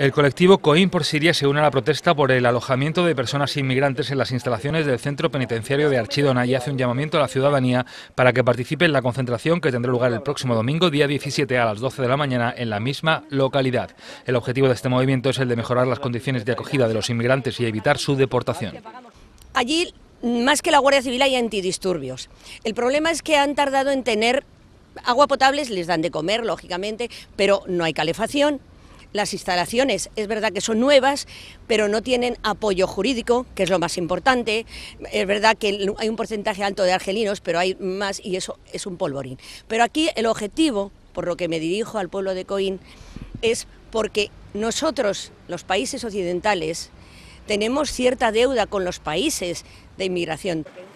El colectivo Coim por Siria se une a la protesta por el alojamiento de personas inmigrantes en las instalaciones del centro penitenciario de Archidona y hace un llamamiento a la ciudadanía para que participe en la concentración que tendrá lugar el próximo domingo, día 17 a las 12 de la mañana, en la misma localidad. El objetivo de este movimiento es el de mejorar las condiciones de acogida de los inmigrantes y evitar su deportación. Allí, más que la Guardia Civil, hay antidisturbios. El problema es que han tardado en tener agua potable, les dan de comer, lógicamente, pero no hay calefacción las instalaciones. Es verdad que son nuevas, pero no tienen apoyo jurídico, que es lo más importante. Es verdad que hay un porcentaje alto de argelinos, pero hay más y eso es un polvorín. Pero aquí el objetivo, por lo que me dirijo al pueblo de Coín, es porque nosotros, los países occidentales, tenemos cierta deuda con los países de inmigración.